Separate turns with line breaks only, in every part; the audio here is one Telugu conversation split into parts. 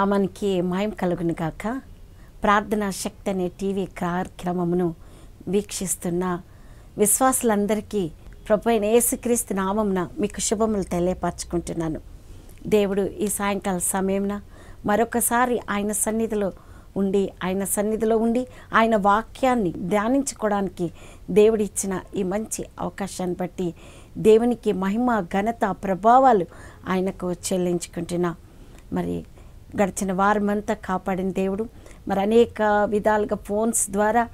నామానికి మాయం కలుగును గాక ప్రార్థనా శక్తి అనే టీవీ కార్యక్రమమును వీక్షిస్తున్న విశ్వాసులందరికీ ప్రభుత్వ ఏసుక్రీస్తు నామంన మీకు శుభములు తెలియపరచుకుంటున్నాను దేవుడు ఈ సాయంకాల సమయమున మరొకసారి ఆయన సన్నిధిలో ఉండి ఆయన సన్నిధిలో ఉండి ఆయన వాక్యాన్ని ధ్యానించుకోవడానికి దేవుడిచ్చిన ఈ మంచి అవకాశాన్ని బట్టి దేవునికి మహిమ ఘనత ప్రభావాలు ఆయనకు చెల్లించుకుంటున్నా మరి గడిచిన వారమంతా కాపాడిన దేవుడు మరి అనేక విధాలుగా ఫోన్స్ ద్వారా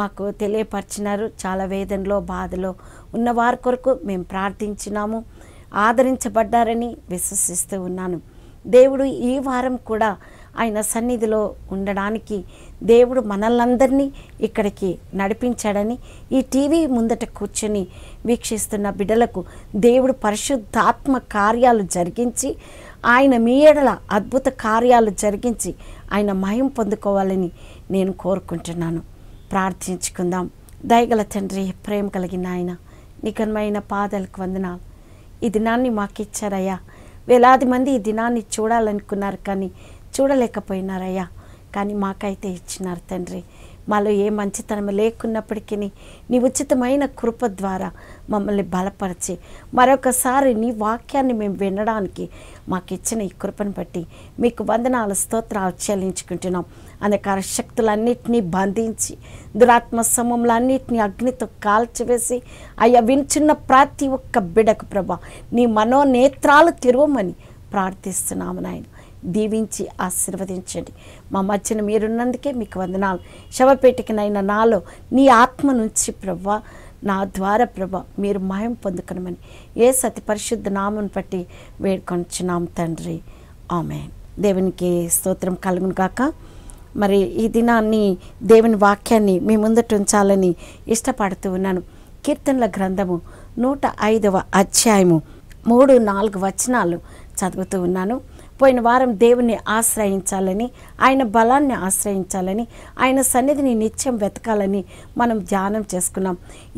మాకు తెలియపరిచినారు చాలా వేదనలో బాధలో ఉన్న వారి కొరకు మేము ప్రార్థించినాము ఆదరించబడ్డారని విశ్వసిస్తూ ఉన్నాను దేవుడు ఈ వారం కూడా ఆయన సన్నిధిలో ఉండడానికి దేవుడు మనల్ందరినీ ఇక్కడికి నడిపించాడని ఈ టీవీ ముందట కూర్చొని వీక్షిస్తున్న బిడ్డలకు దేవుడు పరిశుద్ధాత్మ కార్యాలు జరిగించి ఆయన మీ ఎడల అద్భుత కార్యాలు జరిగించి ఆయన మయం పొందుకోవాలని నేను కోరుకుంటున్నాను ప్రార్థించుకుందాం దయగల తండ్రి ప్రేమ కలిగిన ఆయన నిఘన్మైన పాదలకు వందనాలు ఈ దినాన్ని మాకిచ్చారయ్యా వేలాది మంది ఈ దినాన్ని చూడాలనుకున్నారు కానీ చూడలేకపోయినారయ్యా కానీ మాకైతే ఇచ్చినారు తండ్రి మాలో ఏ మంచితనం లేకున్నప్పటికీ నీ ఉచితమైన కృప ద్వారా మమ్మల్ని బలపరిచి మరొకసారి నీ వాక్యాన్ని మేము వినడానికి మాకు ఇచ్చిన ఈ కృపను బట్టి మీకు వందనాల స్తోత్రాలు చెల్లించుకుంటున్నాం అనేక శక్తులన్నింటినీ బంధించి దురాత్మ సమూహములన్నింటినీ అగ్నితో కాల్చివేసి అయ్యా వించున్న ప్రతి ఒక్క బిడకు ప్రభా నీ మనోనేత్రాలు తిరవమని ప్రార్థిస్తున్నాము నాయన దీవించి ఆశీర్వదించండి మా మధ్యన మీరున్నందుకే మీకు వందనాలు శవపేటికనైన నాలో నీ ఆత్మ నుంచి ప్రభ నా ద్వారా ప్రభ మీరు మయం పొందుకునమని ఏ సతి పరిశుద్ధ నామను బట్టి వేడుకొంచున్నాం తండ్రి ఆమె దేవునికి స్తోత్రం కలుగును కాక మరి ఈ దినాన్ని దేవుని వాక్యాన్ని మీ ముందట ఉంచాలని ఇష్టపడుతూ ఉన్నాను కీర్తనల గ్రంథము నూట ఐదవ అధ్యాయము మూడు నాలుగు వచనాలు చదువుతూ ఉన్నాను పోయిన వారం దేవుణ్ణి ఆశ్రయించాలని ఆయన బలాన్ని ఆశ్రయించాలని ఆయన సన్నిధిని నిత్యం వెతకాలని మనం ధ్యానం చేసుకున్నాం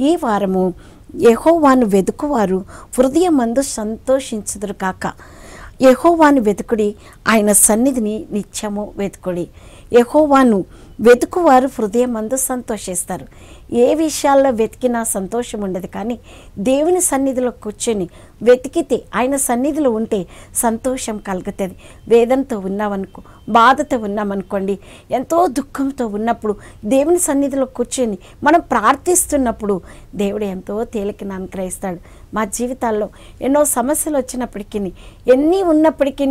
ఈ వారము యహోవాను వెతుకువారు మందు సంతోషించదురు కాక యహోవాను వెతుకుడి ఆయన సన్నిధిని నిత్యము వెతుకుడి యహోవాను వెతుకువారు హృదయమందు సంతోషిస్తారు ఏ విషయాల్లో వెతికినా సంతోషం ఉండదు కానీ దేవుని సన్నిధిలో కూర్చొని వెతికితే ఆయన సన్నిధిలో ఉంటే సంతోషం కలుగుతుంది వేదంతో ఉన్నామనుకో బాధతో ఉన్నామనుకోండి ఎంతో దుఃఖంతో ఉన్నప్పుడు దేవుని సన్నిధిలో కూర్చొని మనం ప్రార్థిస్తున్నప్పుడు దేవుడు ఎంతో తేలికన అనుగ్రహిస్తాడు మా జీవితాల్లో ఎన్నో సమస్యలు వచ్చినప్పటికీ ఎన్ని ఉన్నప్పటికీ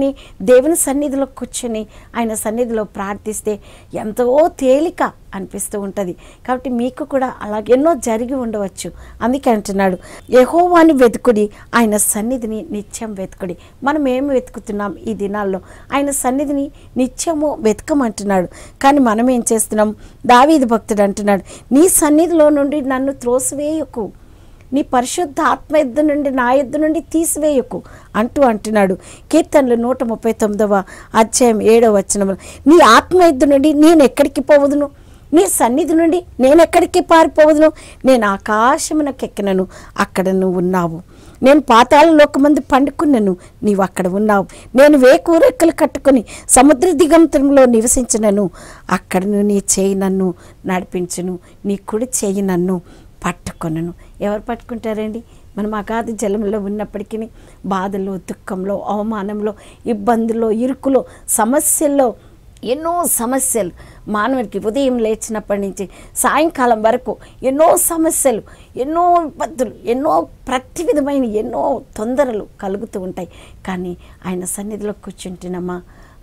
దేవుని సన్నిధిలో కూర్చొని ఆయన సన్నిధిలో ప్రార్థిస్తే ఎంతో తేలిక అనిపిస్తూ ఉంటుంది కాబట్టి మీకు కూడా అలాగెన్నో ఎన్నో జరిగి ఉండవచ్చు అందుకే అంటున్నాడు యహోవాని వెతుకుడి ఆయన సన్నిధిని నిత్యం వెతుకుడి మనం ఏమి వెతుకుతున్నాం ఈ దినాల్లో ఆయన సన్నిధిని నిత్యము వెతకమంటున్నాడు కానీ మనం ఏం చేస్తున్నాం దావీది భక్తుడు అంటున్నాడు నీ సన్నిధిలో నుండి నన్ను త్రోసివేయకు నీ పరిశుద్ధ ఆత్మ ఎద్దు నుండి నా ఎద్దు నుండి తీసివేయకు అంటూ అంటున్నాడు కీర్తనలు నూట ముప్పై తొమ్మిదవ అధ్యాయం ఏడవ వచ్చిన నీ ఆత్మ ఎద్దు నుండి నేను ఎక్కడికి పోవదును నీ సన్నిధి నుండి నేనెక్కడికి పారిపోవదును నేను ఆకాశమున కెక్కినను అక్కడ నువ్వు ఉన్నావు నేను పాతాళంలో ఒక మంది పండుకున్నను నీవు అక్కడ ఉన్నావు నేను వేకూరెక్కలు కట్టుకుని సముద్ర దిగంతంలో నివసించినను అక్కడను నీ చేయి నన్ను నడిపించును నీ కుడి చేయి నన్ను పట్టుకొనను ఎవరు పట్టుకుంటారండి మనం అగాధ జలంలో ఉన్నప్పటికీ బాధలో దుఃఖంలో అవమానంలో ఇబ్బందుల్లో ఇరుకులో సమస్యల్లో ఎన్నో సమస్యలు మానవుడికి ఉదయం లేచినప్పటి నుంచి సాయంకాలం వరకు ఎన్నో సమస్యలు ఎన్నో ఇబ్బందులు ఎన్నో ప్రతి విధమైన ఎన్నో తొందరలు కలుగుతూ ఉంటాయి కానీ ఆయన సన్నిధిలో కూర్చుంటున్నామా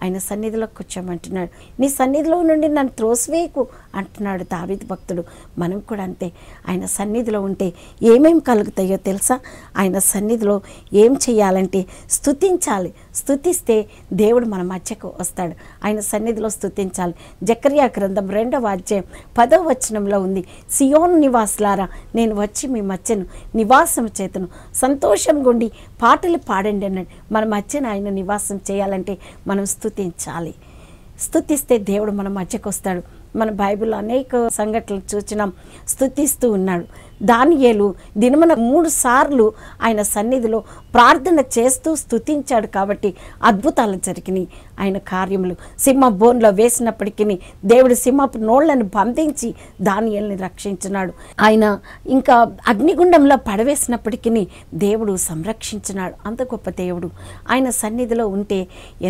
ఆయన సన్నిధిలో కూర్చోమంటున్నాడు నీ సన్నిధిలో నుండి నన్ను త్రోసివేయకు అంటున్నాడు దావిద్ భక్తుడు మనం కూడా అంతే ఆయన సన్నిధిలో ఉంటే ఏమేం కలుగుతాయో తెలుసా ఆయన సన్నిధిలో ఏం చేయాలంటే స్థుతించాలి స్థుతిస్తే దేవుడు మన మధ్యకు వస్తాడు ఆయన సన్నిధిలో స్థుతించాలి జక్రియా గ్రంథం రెండవ అధ్యాయం పదవ వచనంలో ఉంది సియోన్ నివాసులారా నేను వచ్చి మీ మధ్యను నివాసం చేతను సంతోషం గుండి పాటలు పాడండి అన్నాడు మన మధ్యన ఆయన నివాసం చేయాలంటే మనం స్థుతించాలి స్థుతిస్తే దేవుడు మన మధ్యకు వస్తాడు మన బైబిల్ అనేక సంఘటనలు చూచినాం స్థుతిస్తూ ఉన్నాడు దానియేలు దినమున మూడు సార్లు ఆయన సన్నిధిలో ప్రార్థన చేస్తూ స్థుతించాడు కాబట్టి అద్భుతాలు జరిగినాయి ఆయన కార్యములు సింహ బోన్లో వేసినప్పటికీ దేవుడు సింహపు నోళ్లను బంధించి దానియల్ని రక్షించినాడు ఆయన ఇంకా అగ్నిగుండంలో పడవేసినప్పటికీ దేవుడు సంరక్షించినాడు అంత గొప్ప దేవుడు ఆయన సన్నిధిలో ఉంటే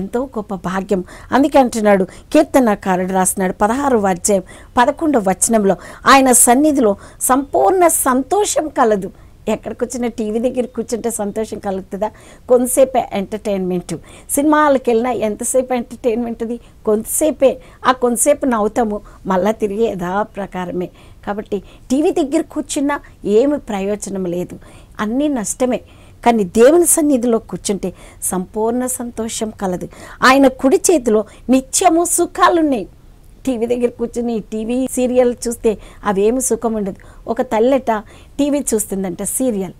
ఎంతో గొప్ప భాగ్యం అందుకే అంటున్నాడు కీర్తనకారుడు రాస్తున్నాడు పదహారు అధ్యాయం పదకొండవ వచనంలో ఆయన సన్నిధిలో సంపూర్ణ సంతోషం కలదు ఎక్కడ వచ్చిన టీవీ దగ్గర కూర్చుంటే సంతోషం కలుగుతుందా కొంతసేపే ఎంటర్టైన్మెంట్ సినిమాలకు వెళ్ళినా ఎంతసేపు ఎంటర్టైన్మెంట్ అది కొంతసేపే ఆ కొంతసేపు నవ్వుతాము మళ్ళా తిరిగి యథా ప్రకారమే కాబట్టి టీవీ దగ్గర కూర్చున్నా ఏమి ప్రయోజనం లేదు అన్నీ నష్టమే కానీ దేవుని సన్నిధిలో కూర్చుంటే సంపూర్ణ సంతోషం కలదు ఆయన కుడి చేతిలో నిత్యము సుఖాలున్నాయి టీవీ దగ్గర కూర్చుని టీవీ సీరియల్ చూస్తే అవేమి సుఖం ఉండదు ఒక తల్లెట టీవీ చూస్తుందంట సీరియల్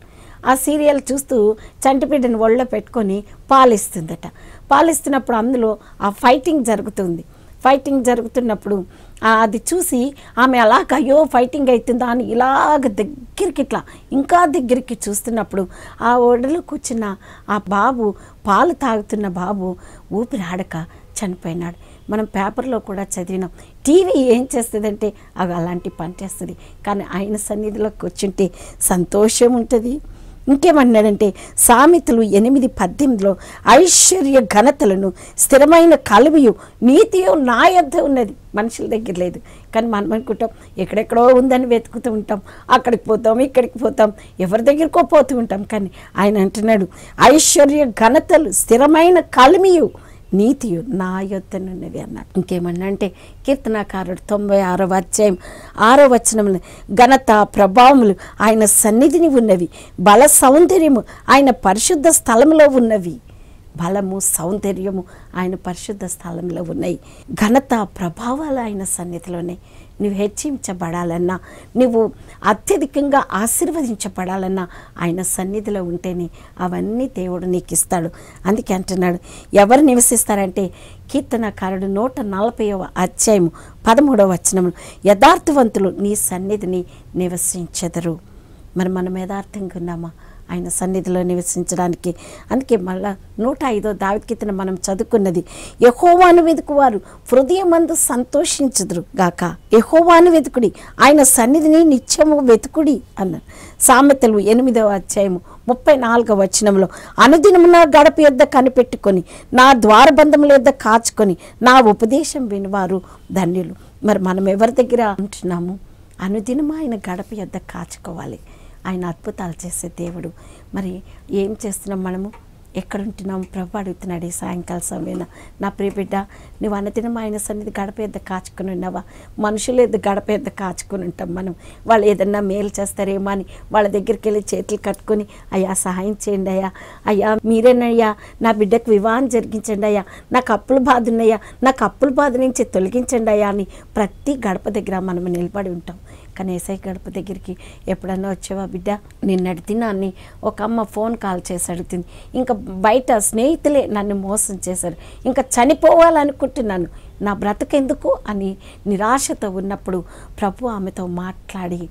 ఆ సీరియల్ చూస్తూ చంటిబిడ్డను ఒళ్ళో పెట్టుకొని పాలిస్తుందట పాలిస్తున్నప్పుడు అందులో ఆ ఫైటింగ్ జరుగుతుంది ఫైటింగ్ జరుగుతున్నప్పుడు అది చూసి ఆమె అలాగ అయ్యో ఫైటింగ్ అవుతుందా అని ఇలాగ దగ్గరికి ఇట్లా ఇంకా దగ్గరికి చూస్తున్నప్పుడు ఆ ఓడలో కూర్చున్న ఆ బాబు పాలు తాగుతున్న బాబు ఊపిరాడక చనిపోయినాడు మనం పేపర్లో కూడా చదివినాం టీవీ ఏం చేస్తుందంటే అవి అలాంటి పని చేస్తుంది కానీ ఆయన సన్నిధిలోకి కూర్చుంటే సంతోషం ఉంటుంది ఇంకేమన్నాడంటే సామెతలు ఎనిమిది పద్దెనిమిదిలో ఐశ్వర్య ఘనతలను స్థిరమైన కలువియు నీతియు నా యొద్ద ఉన్నది మనుషుల దగ్గర లేదు కానీ మనం అనుకుంటాం ఎక్కడెక్కడో ఉందని వెతుకుతూ ఉంటాం అక్కడికి పోతాం ఇక్కడికి పోతాం ఎవరి దగ్గరకో పోతూ ఉంటాం కానీ ఆయన అంటున్నాడు ఐశ్వర్య ఘనతలు స్థిరమైన కలుమియు నీతియు నా యొద్దనున్నవి అన్నాడు ఇంకేమన్నా అంటే కీర్తనాకారుడు తొంభై ఆరో అధ్యాయం ఆరో వచనములు ఘనత ప్రభావములు ఆయన సన్నిధిని ఉన్నవి బల సౌందర్యము ఆయన పరిశుద్ధ స్థలంలో ఉన్నవి బలము సౌందర్యము ఆయన పరిశుద్ధ స్థలంలో ఉన్నాయి ఘనత ప్రభావాలు ఆయన సన్నిధిలోనే నువ్వు హెచ్చించబడాలన్నా నువ్వు అత్యధికంగా ఆశీర్వదించబడాలన్నా ఆయన సన్నిధిలో ఉంటేనే అవన్నీ దేవుడు నీకు ఇస్తాడు అందుకే అంటున్నాడు ఎవరు నివసిస్తారంటే కీర్తనకారుడు నూట నలభైవ అధ్యాయము పదమూడవ వచనము యథార్థవంతులు నీ సన్నిధిని నివసించెదరు మరి మనం యథార్థంగా ఉన్నామా ఆయన సన్నిధిలో నివసించడానికి అందుకే మళ్ళా నూట ఐదో దావికితను మనం చదువుకున్నది యహోవాను వెతుకు వారు హృదయమందు సంతోషించదురు గాక యహోవాను వెతుకుడి ఆయన సన్నిధిని నిత్యము వెతుకుడి అన్నారు సామెతలు ఎనిమిదవ అధ్యాయము ముప్పై నాలుగవ వచనంలో అనుదినమున గడప యొద్ద కనిపెట్టుకొని నా ద్వారబంధముల యొద్ద కాచుకొని నా ఉపదేశం వినివారు ధన్యులు మరి మనం ఎవరి దగ్గర ఉంటున్నాము అనుదినం ఆయన గడప యొద్ద కాచుకోవాలి ఆయన అద్భుతాలు చేసే దేవుడు మరి ఏం చేస్తున్నాం మనము ఎక్కడుంటున్నాం ప్రభు అడుగుతున్నాడు ఈ సాయంకాల సమయంలో నా ప్రియ బిడ్డ నువ్వు అన్నదినం ఆయన సన్నిధి గడప ఎద్ద కాచుకుని ఉన్నావా మనుషులు ఎద్ద గడప ఎద్ద కాచుకుని ఉంటాం మనం వాళ్ళు ఏదన్నా మేలు చేస్తారేమో అని వాళ్ళ దగ్గరికి వెళ్ళి చేతులు కట్టుకొని అయ్యా సహాయం చేయండి అయ్యా అయ్యా మీరేనయ్యా నా బిడ్డకు వివాహం జరిగించండి అయ్యా నాకు అప్పులు బాధ ఉన్నాయా నాకు అప్పుల బాధ నుంచి తొలగించండి అయ్యా అని ప్రతి గడప దగ్గర మనం నిలబడి ఉంటాం కానీ ఏసై గడప దగ్గరికి ఎప్పుడన్నా వచ్చేవా బిడ్డ నిన్నటి తిన్నాన్ని ఒక అమ్మ ఫోన్ కాల్ చేసి అడుగుతుంది ఇంకా బయట స్నేహితులే నన్ను మోసం చేశారు ఇంకా చనిపోవాలనుకుంటున్నాను నా బ్రతకెందుకు అని నిరాశతో ఉన్నప్పుడు ప్రభు ఆమెతో మాట్లాడి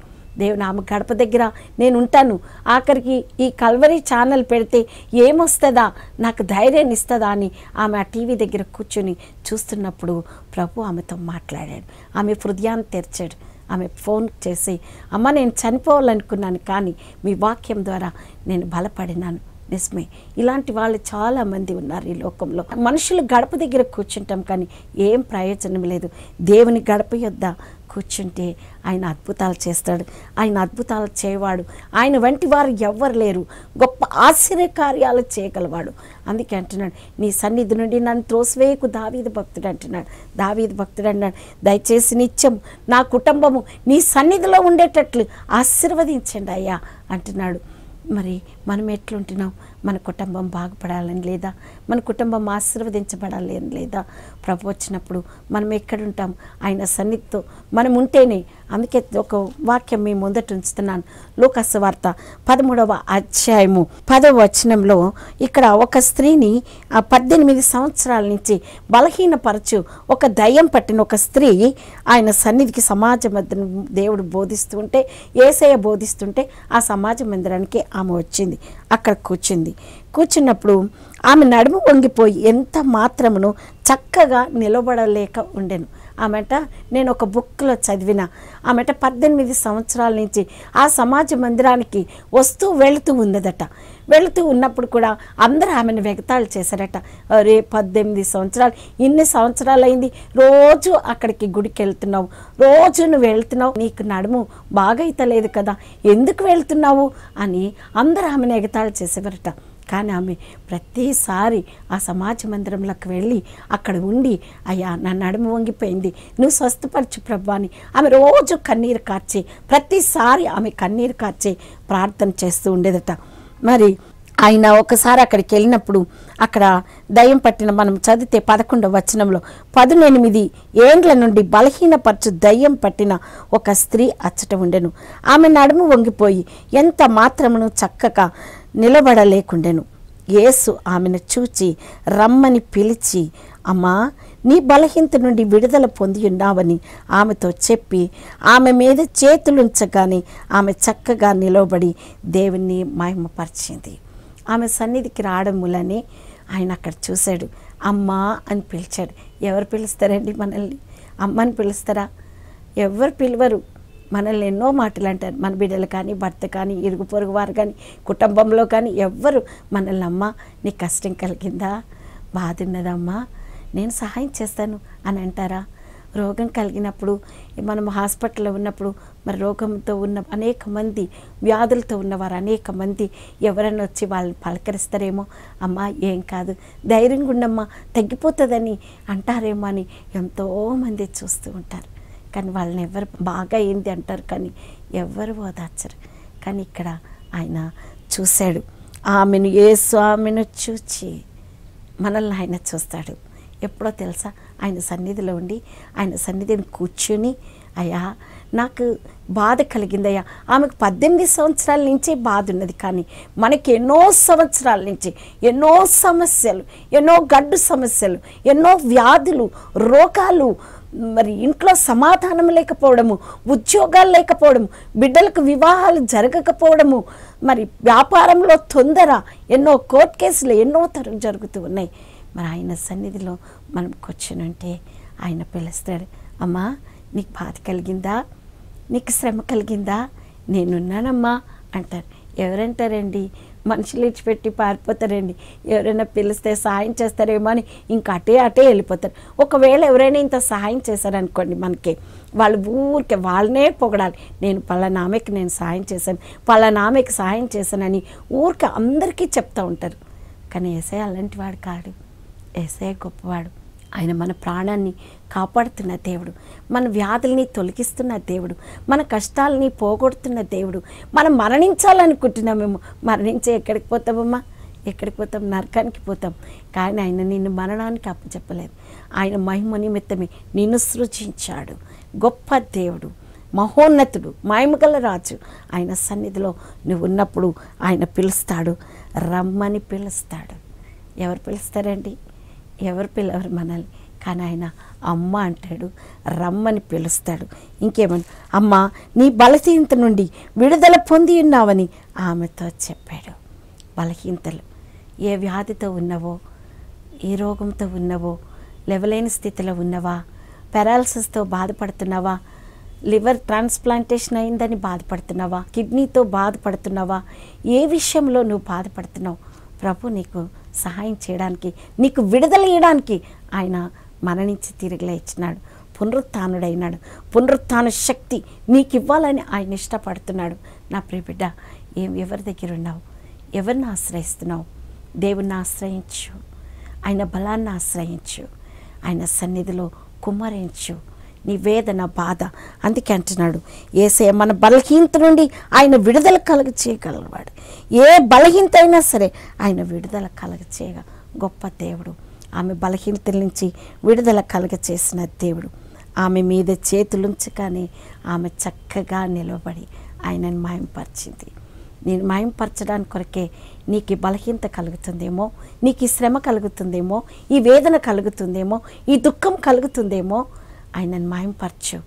దేవుని ఆమె గడప దగ్గర నేను ఉంటాను ఆఖరికి ఈ కల్వరీ ఛానల్ పెడితే ఏమొస్తుందా నాకు ధైర్యాన్ని ఇస్తుందా అని ఆమె ఆ టీవీ దగ్గర కూర్చొని చూస్తున్నప్పుడు ప్రభు ఆమెతో మాట్లాడాడు ఆమె హృదయాన్ని తెరిచాడు ఆమె ఫోన్ చేసి అమ్మ నేను చనిపోవాలనుకున్నాను కానీ మీ వాక్యం ద్వారా నేను బలపడినాను నిజమే ఇలాంటి వాళ్ళు చాలామంది ఉన్నారు ఈ లోకంలో మనుషులు గడప దగ్గర కూర్చుంటాం కానీ ఏం ప్రయోజనం లేదు దేవుని గడప యొద్ద కూర్చుంటే ఆయన అద్భుతాలు చేస్తాడు ఆయన అద్భుతాలు చేయవాడు ఆయన వంటి వారు ఎవ్వరు లేరు గొప్ప ఆశ్చర్య కార్యాలు చేయగలవాడు అందుకే అంటున్నాడు నీ సన్నిధి నుండి నన్ను త్రోసివేయకు దావీద భక్తుడు అంటున్నాడు దావీద భక్తుడు అన్నాడు దయచేసి నిత్యం నా కుటుంబము నీ సన్నిధిలో ఉండేటట్లు ఆశీర్వదించండి అయ్యా అంటున్నాడు మరి మనం ఎట్లుంటున్నాం మన కుటుంబం బాగుపడాలని లేదా మన కుటుంబం అని లేదా ప్రభు వచ్చినప్పుడు మనం ఎక్కడుంటాం ఆయన సన్నిధితో మనం ఉంటేనే అందుకే ఒక వాక్యం మేము ముందట ఉంచుతున్నాను లోకస్ వార్త పదమూడవ అధ్యాయము పదవ వచనంలో ఇక్కడ ఒక స్త్రీని ఆ పద్దెనిమిది సంవత్సరాల నుంచి బలహీనపరచు ఒక దయ్యం పట్టిన ఒక స్త్రీ ఆయన సన్నిధికి సమాజ దేవుడు బోధిస్తుంటే ఏసయ బోధిస్తుంటే ఆ సమాజ మందిరానికి ఆమె వచ్చింది అక్కడ కూర్చుంది కూర్చున్నప్పుడు ఆమె నడుము వంగిపోయి ఎంత మాత్రమును చక్కగా నిలబడలేక ఉండెను ఆమెట నేను ఒక బుక్లో చదివిన ఆమెట పద్దెనిమిది సంవత్సరాల నుంచి ఆ సమాజ మందిరానికి వస్తూ వెళుతూ ఉన్నదట వెళుతూ ఉన్నప్పుడు కూడా అందరూ ఆమెను వెగతాళు చేశారట రే పద్దెనిమిది సంవత్సరాలు ఇన్ని సంవత్సరాలు అయింది రోజు అక్కడికి గుడికి వెళ్తున్నావు రోజు నువ్వు వెళ్తున్నావు నీకు నడుము లేదు కదా ఎందుకు వెళ్తున్నావు అని అందరూ ఆమెను ఎగతాళు చేసేవారట కానీ ఆమె ప్రతిసారి ఆ సమాజ మందిరంలోకి వెళ్ళి అక్కడ ఉండి అయ్యా నా నడుము వంగిపోయింది నువ్వు స్వస్థపరచు ప్రభాని ఆమె రోజు కన్నీరు కార్చి ప్రతిసారి ఆమె కన్నీరు కార్చి ప్రార్థన చేస్తూ ఉండేదట మరి ఆయన ఒకసారి అక్కడికి వెళ్ళినప్పుడు అక్కడ దయం పట్టిన మనం చదివితే పదకొండవ వచనంలో పదునెనిమిది ఏండ్ల నుండి బలహీనపరచు దయ్యం పట్టిన ఒక స్త్రీ అచ్చట ఉండెను ఆమె నడుము వంగిపోయి ఎంత మాత్రమును చక్కగా నిలబడలేకుండెను యేసు ఆమెను చూచి రమ్మని పిలిచి అమ్మా నీ బలహీనత నుండి విడుదల పొంది ఉన్నావని ఆమెతో చెప్పి ఆమె మీద చేతులుంచగానే ఆమె చక్కగా నిలవబడి దేవుణ్ణి మహిమపరిచింది ఆమె సన్నిధికి రావడం మూలని ఆయన అక్కడ చూశాడు అమ్మా అని పిలిచాడు ఎవరు పిలుస్తారండి మనల్ని అమ్మని పిలుస్తారా ఎవరు పిలవరు మనల్ని ఎన్నో మాటలు అంటారు మన బిడ్డలు కానీ భర్త కానీ ఇరుగు పొరుగు వారు కానీ కుటుంబంలో కానీ ఎవ్వరు మనల్ని అమ్మ నీకు కష్టం కలిగిందా బాధ ఉన్నదమ్మా నేను సహాయం చేస్తాను అని అంటారా రోగం కలిగినప్పుడు మనం హాస్పిటల్లో ఉన్నప్పుడు మరి రోగంతో ఉన్న అనేక మంది వ్యాధులతో ఉన్నవారు అనేక మంది ఎవరైనా వచ్చి వాళ్ళని పలకరిస్తారేమో అమ్మా ఏం కాదు ధైర్యంగా ఉండమ్మా తగ్గిపోతుందని అంటారేమో అని ఎంతోమంది చూస్తూ ఉంటారు కానీ వాళ్ళని ఎవరు బాగా ఏంది అంటారు కానీ ఎవరు ఓదార్చరు కానీ ఇక్కడ ఆయన చూశాడు ఆమెను ఏ స్వామిను చూచి మనల్ని ఆయన చూస్తాడు ఎప్పుడో తెలుసా ఆయన సన్నిధిలో ఉండి ఆయన సన్నిధిని కూర్చుని అయ్యా నాకు బాధ కలిగిందయ్యా ఆమెకు పద్దెనిమిది సంవత్సరాల నుంచే బాధ ఉన్నది కానీ మనకి ఎన్నో సంవత్సరాల నుంచి ఎన్నో సమస్యలు ఎన్నో గడ్డు సమస్యలు ఎన్నో వ్యాధులు రోగాలు మరి ఇంట్లో సమాధానం లేకపోవడము ఉద్యోగాలు లేకపోవడము బిడ్డలకు వివాహాలు జరగకపోవడము మరి వ్యాపారంలో తొందర ఎన్నో కోర్టు కేసులు ఎన్నో తరం జరుగుతూ ఉన్నాయి మరి ఆయన సన్నిధిలో మనం కూర్చునుంటే ఆయన పిలుస్తాడు అమ్మా నీకు బాధ కలిగిందా నీకు శ్రమ కలిగిందా నేనున్నానమ్మా అంటారు ఎవరంటారండి మనుషులు ఇచ్చిపెట్టి పారిపోతారండి ఎవరైనా పిలిస్తే సాయం చేస్తారేమో అని ఇంకా అటే అటే వెళ్ళిపోతారు ఒకవేళ ఎవరైనా ఇంత సహాయం చేశారనుకోండి మనకి వాళ్ళు ఊరికే వాళ్ళనే పొగడాలి నేను పలానామెకి నేను సాయం చేశాను పలానామెకి సాయం చేశానని ఊరికే అందరికీ చెప్తూ ఉంటారు కానీ ఏసే అలాంటి వాడు కాడు ఏసే గొప్పవాడు ఆయన మన ప్రాణాన్ని కాపాడుతున్న దేవుడు మన వ్యాధుల్ని తొలగిస్తున్న దేవుడు మన కష్టాలని పోగొడుతున్న దేవుడు మనం మేము మరణించే ఎక్కడికి పోతామమ్మా ఎక్కడికి పోతాం నరకానికి పోతాం కానీ ఆయన నిన్ను మరణానికి అప్పచెప్పలేదు ఆయన మహిమ నిమిత్తమే నిన్ను సృజించాడు గొప్ప దేవుడు మహోన్నతుడు మాయమగల రాజు ఆయన సన్నిధిలో నువ్వు ఉన్నప్పుడు ఆయన పిలుస్తాడు రమ్మని పిలుస్తాడు ఎవరు పిలుస్తారండి ఎవరు పిలవరు మనల్ని కానీ ఆయన అమ్మ అంటాడు రమ్మని పిలుస్తాడు ఇంకేమని అమ్మ నీ బలహీనత నుండి విడుదల పొంది ఉన్నావని ఆమెతో చెప్పాడు బలహీనతలు ఏ వ్యాధితో ఉన్నవో ఏ రోగంతో ఉన్నవో లెవలేని స్థితిలో ఉన్నవా పెరాలసిస్తో బాధపడుతున్నావా లివర్ ట్రాన్స్ప్లాంటేషన్ అయిందని బాధపడుతున్నావా కిడ్నీతో బాధపడుతున్నావా ఏ విషయంలో నువ్వు బాధపడుతున్నావు ప్రభు నీకు సహాయం చేయడానికి నీకు విడుదల ఇవ్వడానికి ఆయన మరణించి తిరిగి లేచినాడు పునరుత్డైనాడు పునరుత్న శక్తి నీకు ఇవ్వాలని ఆయన ఇష్టపడుతున్నాడు నా ప్రియబిడ్డ ఏం ఎవరి దగ్గర ఉన్నావు ఎవరిని ఆశ్రయిస్తున్నావు దేవుణ్ణి ఆశ్రయించు ఆయన బలాన్ని ఆశ్రయించు ఆయన సన్నిధిలో కుమ్మరించు నీ వేదన బాధ అందుకే అంటున్నాడు ఏసే మన బలహీనత నుండి ఆయన విడుదల కలుగ చేయగలవాడు ఏ బలహీనత అయినా సరే ఆయన విడుదల కలుగ చేయగ గొప్ప దేవుడు ఆమె బలహీనతల నుంచి విడుదల కలుగ చేసిన దేవుడు ఆమె మీద చేతులుంచగానే ఆమె చక్కగా నిలబడి ఆయనను మాయంపరిచింది నేను మాయంపరచడానికి కొరకే నీకు బలహీనత కలుగుతుందేమో నీకు ఈ శ్రమ కలుగుతుందేమో ఈ వేదన కలుగుతుందేమో ఈ దుఃఖం కలుగుతుందేమో ఆయనను మాయంపరచు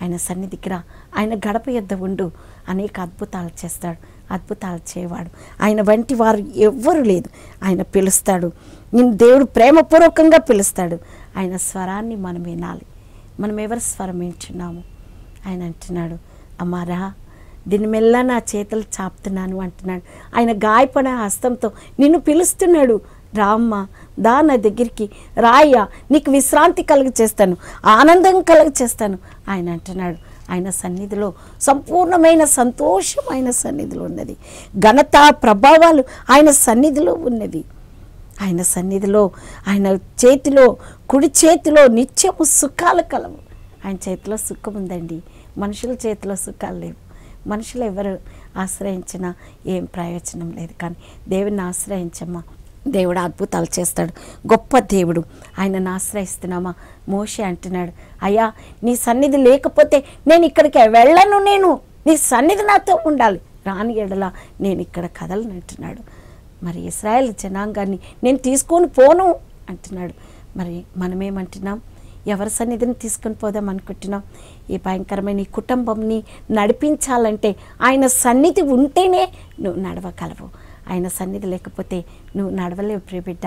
ఆయన సన్నిధికి రా ఆయన గడప యొద్ద ఉండు అనేక అద్భుతాలు చేస్తాడు అద్భుతాలు చేయవాడు ఆయన వంటి వారు ఎవ్వరు లేదు ఆయన పిలుస్తాడు నేను దేవుడు ప్రేమపూర్వకంగా పిలుస్తాడు ఆయన స్వరాన్ని మనం వినాలి మనం ఎవరి స్వరం వింటున్నాము ఆయన అంటున్నాడు అమ్మారా దీని మెల్ల నా చేతులు చాపుతున్నాను అంటున్నాడు ఆయన గాయపడే హస్తంతో నిన్ను పిలుస్తున్నాడు రామ్మ దా నా దగ్గరికి రాయ్యా నీకు విశ్రాంతి కలుగ చేస్తాను ఆనందం కలుగ చేస్తాను ఆయన అంటున్నాడు ఆయన సన్నిధిలో సంపూర్ణమైన సంతోషం ఆయన సన్నిధిలో ఉన్నది ఘనత ప్రభావాలు ఆయన సన్నిధిలో ఉన్నవి ఆయన సన్నిధిలో ఆయన చేతిలో కుడి చేతిలో నిత్యము సుఖాలు కలవు ఆయన చేతిలో సుఖం ఉందండి మనుషుల చేతిలో సుఖాలు లేవు మనుషులు ఎవరు ఆశ్రయించినా ఏం ప్రయోజనం లేదు కానీ దేవుని ఆశ్రయించమ్మా దేవుడు అద్భుతాలు చేస్తాడు గొప్ప దేవుడు ఆయనను ఆశ్రయిస్తున్నామా మోషి అంటున్నాడు అయ్యా నీ సన్నిధి లేకపోతే నేను ఇక్కడికి వెళ్ళను నేను నీ సన్నిధి నాతో ఉండాలి రాని ఎడల నేను ఇక్కడ అంటున్నాడు మరి ఇస్రాయల్ జనాంగాన్ని నేను తీసుకొని పోను అంటున్నాడు మరి మనమేమంటున్నాం ఎవరి సన్నిధిని తీసుకొని పోదాం అనుకుంటున్నాం ఈ భయంకరమైన ఈ కుటుంబంని నడిపించాలంటే ఆయన సన్నిధి ఉంటేనే నువ్వు నడవగలవు ఆయన సన్నిధి లేకపోతే నువ్వు నడవలేవు ప్రియబిడ్డ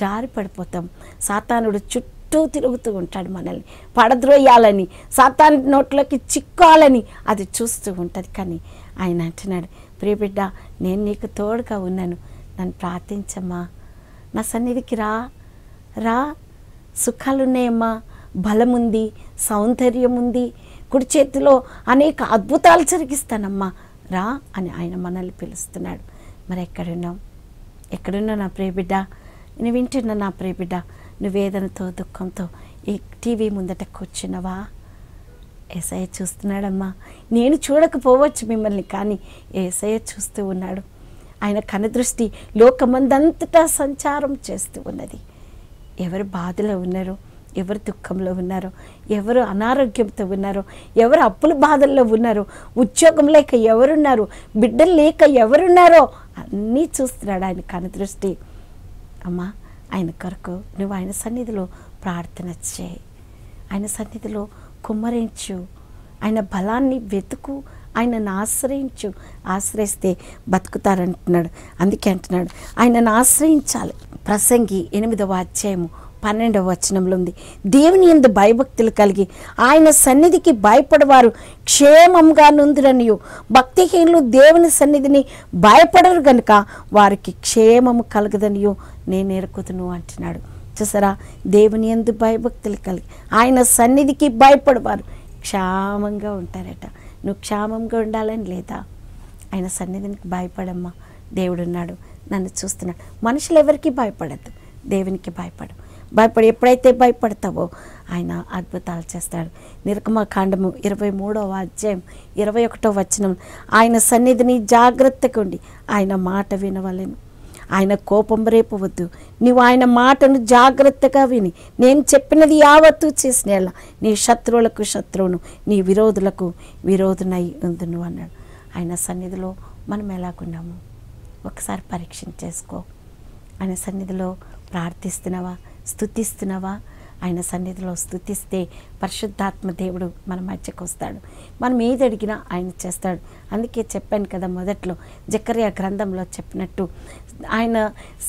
జారి పడిపోతాం సాతానుడు చుట్టూ తిరుగుతూ ఉంటాడు మనల్ని పడద్రోయాలని సాతాను నోట్లోకి చిక్కాలని అది చూస్తూ ఉంటుంది కానీ ఆయన అంటున్నాడు ప్రియబిడ్డ నేను నీకు తోడుగా ఉన్నాను నన్ను ప్రార్థించమ్మా నా సన్నిధికి రా రా సుఖాలున్నాయమ్మా బలముంది సౌందర్యం ఉంది కుడి చేతిలో అనేక అద్భుతాలు జరిగిస్తానమ్మా రా అని ఆయన మనల్ని పిలుస్తున్నాడు మరి ఎక్కడున్నావు ఎక్కడున్నావు నా ప్రియబిడ్డ నేను వింటున్నా నా ప్రియబిడ్డ నువ్వు వేదనతో దుఃఖంతో ఈ టీవీ ముందట కూర్చున్నావా ఏసయ్య చూస్తున్నాడమ్మా నేను చూడకపోవచ్చు మిమ్మల్ని కానీ ఏసయ్య చూస్తూ ఉన్నాడు ఆయన కనదృష్టి లోకమందంతటా సంచారం చేస్తూ ఉన్నది ఎవరు బాధలో ఉన్నారో ఎవరు దుఃఖంలో ఉన్నారో ఎవరు అనారోగ్యంతో ఉన్నారో ఎవరు అప్పుల బాధల్లో ఉన్నారో ఉద్యోగం లేక ఎవరున్నారు బిడ్డలు లేక ఎవరున్నారో అన్నీ చూస్తున్నాడు ఆయన కనుదృష్టి అమ్మా ఆయన కొరకు నువ్వు ఆయన సన్నిధిలో ప్రార్థన చేయి ఆయన సన్నిధిలో కుమ్మరించు ఆయన బలాన్ని వెతుకు ఆయనను ఆశ్రయించు ఆశ్రయిస్తే బతుకుతారంటున్నాడు అందుకే అంటున్నాడు ఆయనను ఆశ్రయించాలి ప్రసంగి ఎనిమిదవ అధ్యాయము పన్నెండవ వచనంలో ఉంది దేవుని ఎందు భయభక్తులు కలిగి ఆయన సన్నిధికి భయపడవారు క్షేమంగా నుందిరనియు భక్తిహీనులు దేవుని సన్నిధిని భయపడరు గనుక వారికి క్షేమము కలగదనియు నేను ఎరుకుతును అంటున్నాడు చూసారా దేవుని ఎందు భయభక్తులు కలిగి ఆయన సన్నిధికి భయపడవారు క్షేమంగా ఉంటారట నువ్వు క్షేమంగా ఉండాలని లేదా ఆయన సన్నిధినికి భయపడమ్మా దేవుడున్నాడు నన్ను చూస్తున్నాడు మనుషులు ఎవరికి భయపడద్దు దేవునికి భయపడు భయపడి ఎప్పుడైతే భయపడతావో ఆయన అద్భుతాలు చేస్తాడు నిర్గమకాండము ఇరవై మూడవ అధ్యాయం ఇరవై ఒకటో వచనం ఆయన సన్నిధిని జాగ్రత్తగా ఉండి ఆయన మాట వినవలను ఆయన కోపం రేపవద్దు నీవు ఆయన మాటను జాగ్రత్తగా విని నేను చెప్పినది యావత్తు చేసిన నీ శత్రువులకు శత్రువును నీ విరోధులకు విరోధునై ఉందును అన్నాడు ఆయన సన్నిధిలో మనం ఎలాగున్నాము ఒకసారి పరీక్ష చేసుకో ఆయన సన్నిధిలో ప్రార్థిస్తున్నావా స్థుతిస్తున్నావా ఆయన సన్నిధిలో స్థుతిస్తే పరిశుద్ధాత్మ దేవుడు మన మధ్యకు వస్తాడు మనం ఏది అడిగినా ఆయన చేస్తాడు అందుకే చెప్పాను కదా మొదట్లో జకర్య గ్రంథంలో చెప్పినట్టు ఆయన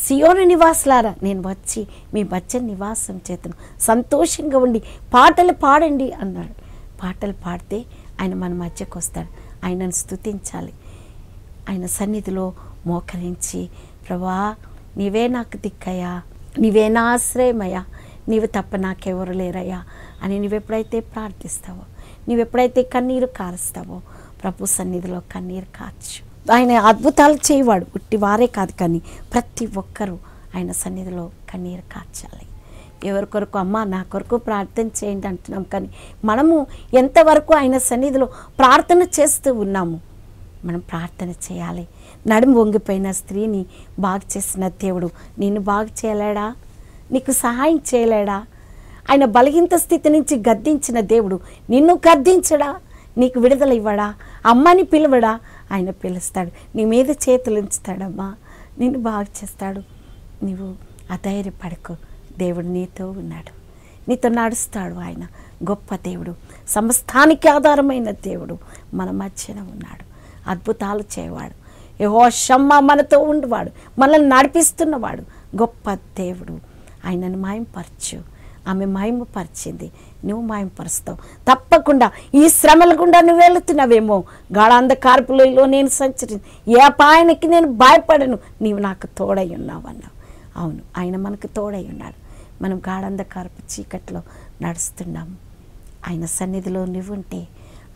సియోన నివాసులారా నేను వచ్చి మీ మధ్య నివాసం చేతను సంతోషంగా ఉండి పాటలు పాడండి అన్నాడు పాటలు పాడితే ఆయన మన మధ్యకు వస్తాడు ఆయనను స్థుతించాలి ఆయన సన్నిధిలో మోకరించి ప్రభా నీవే నాకు దిక్కయ్యా నీవే నా ఆశ్రయమయ్యా నీవు తప్ప నాకెవరు లేరయ్యా అని నువ్వెప్పుడైతే ప్రార్థిస్తావో నువ్వెప్పుడైతే కన్నీరు కారుస్తావో ప్రభు సన్నిధిలో కన్నీరు కార్చు ఆయన అద్భుతాలు చేయవాడు ఉట్టి వారే కాదు కానీ ప్రతి ఒక్కరూ ఆయన సన్నిధిలో కన్నీరు కార్చాలి ఎవరి కొరకు అమ్మ నా కొరకు ప్రార్థన చేయండి అంటున్నాం కానీ మనము ఎంతవరకు ఆయన సన్నిధిలో ప్రార్థన చేస్తూ ఉన్నాము మనం ప్రార్థన చేయాలి నడుము వంగిపోయిన స్త్రీని బాగు చేసిన దేవుడు నిన్ను బాగు చేయలేడా నీకు సహాయం చేయలేడా ఆయన బలహీనత స్థితి నుంచి గద్దించిన దేవుడు నిన్ను గద్దించడా నీకు విడుదల ఇవ్వడా అమ్మని పిలువడా ఆయన పిలుస్తాడు నీ మీద చేతులు ఉంచుతాడమ్మా నిన్ను బాగు చేస్తాడు నువ్వు అధైర్యపడకు దేవుడు నీతో ఉన్నాడు నీతో నడుస్తాడు ఆయన గొప్ప దేవుడు సమస్తానికి ఆధారమైన దేవుడు మన మధ్యన ఉన్నాడు అద్భుతాలు చేయవాడు యహో షమ్మ మనతో ఉండువాడు మనల్ని నడిపిస్తున్నవాడు గొప్ప దేవుడు ఆయనను మాయంపరచు ఆమె పరిచింది నువ్వు మాయంపరుస్తావు తప్పకుండా ఈ శ్రమల గుండా నువ్వు వెళుతున్నావేమో గాఢాంధకార్పులలో నేను సంచరి ఏ పాయనకి నేను భయపడను నీవు నాకు తోడై ఉన్నావు అన్నావు అవును ఆయన మనకు తోడై ఉన్నాడు మనం గాఢాంధకార్పు చీకట్లో నడుస్తున్నాము ఆయన సన్నిధిలో నువ్వు ఉంటే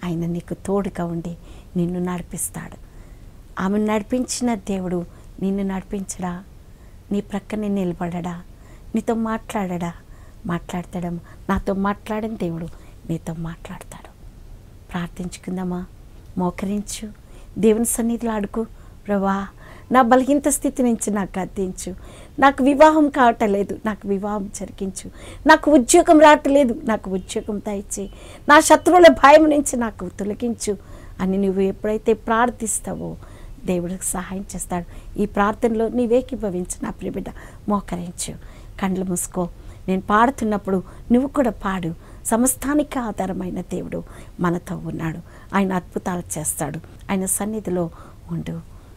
ఆయన నీకు తోడుగా ఉండి నిన్ను నడిపిస్తాడు ఆమెను నడిపించిన దేవుడు నిన్ను నడిపించడా నీ ప్రక్కనే నిలబడడా నీతో మాట్లాడడా మాట్లాడతాడమ్మా నాతో మాట్లాడని దేవుడు నీతో మాట్లాడతాడు ప్రార్థించుకుందామా మోకరించు దేవుని సన్నిధిలో ఆడుకు ప్రభా నా బలహీనత స్థితి నుంచి నాకు అందించు నాకు వివాహం కావటలేదు నాకు వివాహం జరిగించు నాకు ఉద్యోగం రావట్లేదు నాకు ఉద్యోగం దయచే నా శత్రువుల భయం నుంచి నాకు తొలగించు అని నువ్వు ఎప్పుడైతే ప్రార్థిస్తావో దేవుడికి సహాయం చేస్తాడు ఈ ప్రార్థనలో నీవేకీభవించి నా ప్రియబిడ్డ మోకరించు కండ్లు మూసుకో నేను పాడుతున్నప్పుడు నువ్వు కూడా పాడు సమస్తానికి ఆధారమైన దేవుడు మనతో ఉన్నాడు ఆయన అద్భుతాలు చేస్తాడు ఆయన సన్నిధిలో ఉండు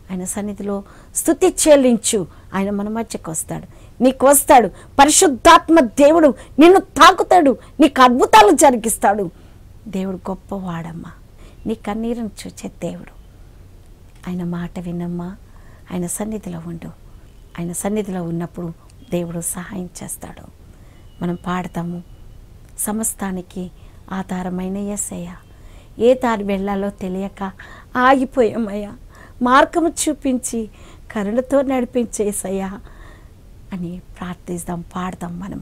ఆయన సన్నిధిలో స్థుతి చెల్లించు ఆయన మన మధ్యకు వస్తాడు నీకు వస్తాడు పరిశుద్ధాత్మ దేవుడు నిన్ను తాకుతాడు నీకు అద్భుతాలు జరిగిస్తాడు దేవుడు గొప్పవాడమ్మా నీ కన్నీరును చూచే దేవుడు ఆయన మాట వినమ్మా ఆయన సన్నిధిలో ఉండు ఆయన సన్నిధిలో ఉన్నప్పుడు దేవుడు సహాయం చేస్తాడు మనం పాడతాము సమస్తానికి ఆధారమైన ఎస్సయ్య ఏ దారి వెళ్ళాలో తెలియక ఆగిపోయామయ్యా మార్గము చూపించి కరుణతో నడిపించేసయ్యా అని ప్రార్థిస్తాం పాడదాం మనం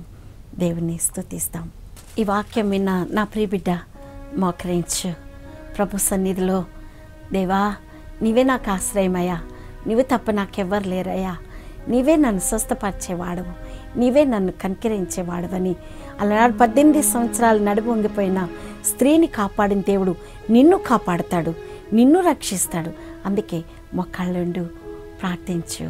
దేవుని స్థుతిస్తాం ఈ వాక్యం విన్న నా ప్రియబిడ్డ మోకరించు ప్రభు సన్నిధిలో దేవా నీవే నాకు ఆశ్రయమయ్యా నీవు తప్ప నాకెవ్వరు లేరయ్యా నీవే నన్ను స్వస్థపరిచేవాడవు నీవే నన్ను కనికరించేవాడవని అలా పద్దెనిమిది సంవత్సరాలు నడుము వంగిపోయిన స్త్రీని కాపాడిన దేవుడు నిన్ను కాపాడుతాడు నిన్ను రక్షిస్తాడు అందుకే మొక్కళ్ళుండు ప్రార్థించు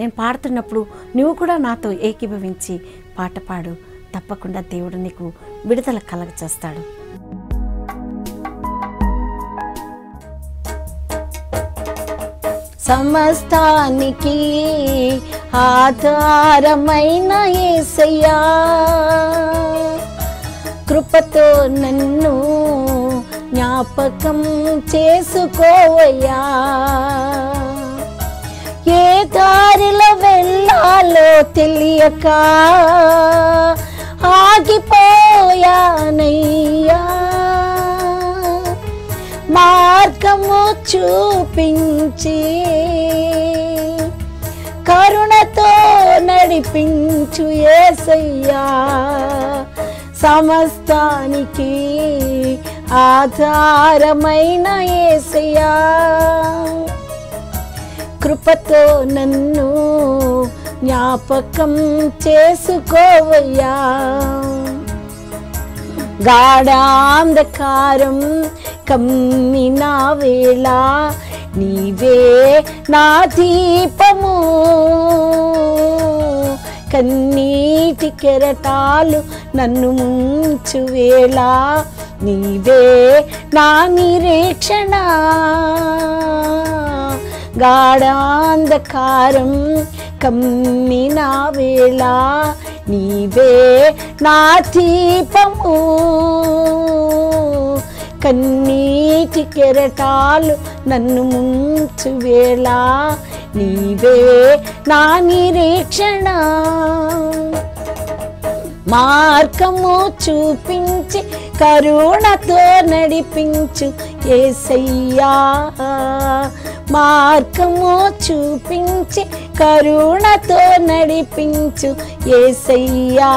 నేను పాడుతున్నప్పుడు నువ్వు కూడా నాతో ఏకీభవించి పాట పాడు తప్పకుండా దేవుడు నీకు విడుదల కలగచేస్తాడు సమస్తానికి ఆధారమైన ఏసయ్యా కృపతో నన్ను జ్ఞాపకం చేసుకోవయ్యా ఏ దారిలో వెళ్ళాలో తెలియక ఆగిపోయానయ్యా మార్గము చూపించి కరుణతో నడిపించు ఏసయ్యా సమస్తానికి ఆధారమైన ఏసయ్యా కృపతో నన్ను జ్ఞాపకం చేసుకోవయ్యా గాఢాంధకారం కమ్మిన వేళ నీవే నా దీపము కన్నీటి కెరటాలు నన్ను ముంచు వేళ నీవే నా నిరీక్షణ గాఢాంధకారం కమ్మిన వేళ నీవే నా దీపము కన్నీటి కెరటాలు నన్ను ముంచు వేళ నీవే నా నిరీక్షణ మార్గము చూపించి కరుణతో నడిపించు ఏసయ్యా మార్గము చూపించి కరుణతో నడిపించు ఏసయ్యా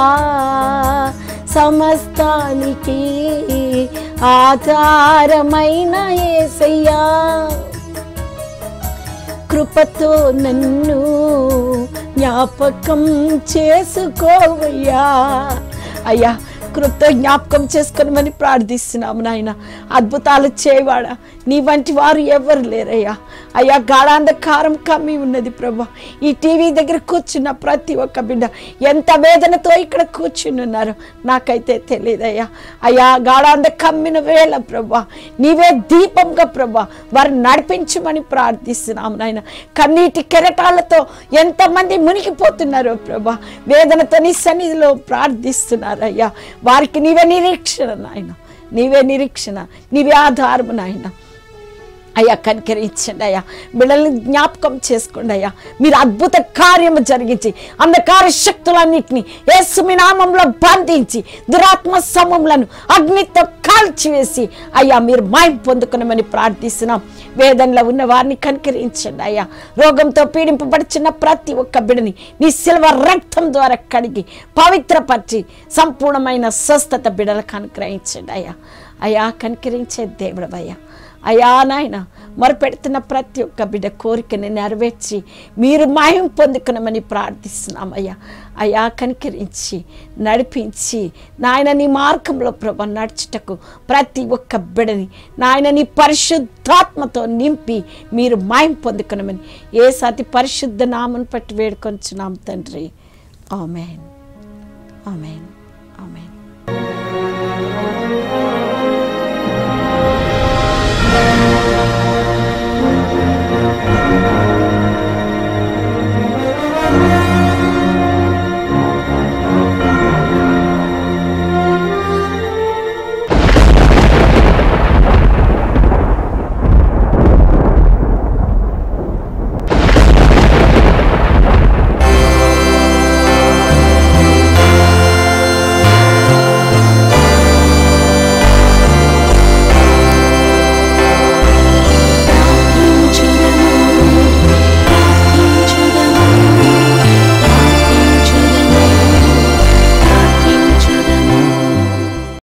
సమస్తానికి ఆధారమైన ఏసయ్యా కృపతో నన్ను జ్ఞాపకం చేసుకోవయ్యా అయ్యా కృపతో జ్ఞాపకం చేసుకోనమని ప్రార్థిస్తున్నాము నాయన అద్భుతాలు చేయవాడా నీ వంటి వారు ఎవరు లేరయ్యా అయ్యా గాఢాంధకారం కమ్మి ఉన్నది ప్రభా ఈ టీవీ దగ్గర కూర్చున్న ప్రతి ఒక్క బిడ్డ ఎంత వేదనతో ఇక్కడ కూర్చుని ఉన్నారు నాకైతే తెలియదయ్యా అయ్యా గాఢాంధ కమ్మిన వేళ ప్రభా నీవే దీపంగా ప్రభా వారు నడిపించమని ప్రార్థిస్తున్నాము నాయన కన్నీటి కెరటాలతో ఎంతమంది మునిగిపోతున్నారో ప్రభా వేదనతో నీ సన్నిధిలో ప్రార్థిస్తున్నారయ్యా వారికి నీవే నిరీక్షణ నాయన నీవే నిరీక్షణ నీవే ఆధారము నాయన అయ్యా కనికరించండి అయ్యా బిడ్డల్ని జ్ఞాపకం చేసుకోండి అయ్యా మీరు అద్భుత కార్యము జరిగించి అంధకార శక్తులన్నింటినీ యేసుమి నామంలో బంధించి దురాత్మ సమములను అగ్నితో కాల్చివేసి అయ్యా మీరు మాయం పొందుకునమని ప్రార్థిస్తున్నాం వేదనలో ఉన్న వారిని కనికరించండి అయ్యా రోగంతో పీడింపబడిచిన ప్రతి ఒక్క బిడని నీ శిల్వ రక్తం ద్వారా కడిగి పవిత్రపరిచి సంపూర్ణమైన స్వస్థత బిడలకు అనుగ్రహించండి అయ్యా అయ్యా కనికరించే అయ్యా అయా నాయన మొరపెడుతున్న ప్రతి ఒక్క బిడ్డ కోరికని నెరవేర్చి మీరు మాయం పొందుకునమని ప్రార్థిస్తున్నామయ్యా అయా కనికరించి నడిపించి నాయన నీ మార్గంలో ప్రభ నడుచుటకు ప్రతి ఒక్క బిడని నాయన నీ పరిశుద్ధాత్మతో నింపి మీరు మాయం పొందుకునమని ఏ సతి పరిశుద్ధ నామను పట్టి వేడుకొంచున్నాం తండ్రి ఆమెన్ ఆమెన్ ఆమెన్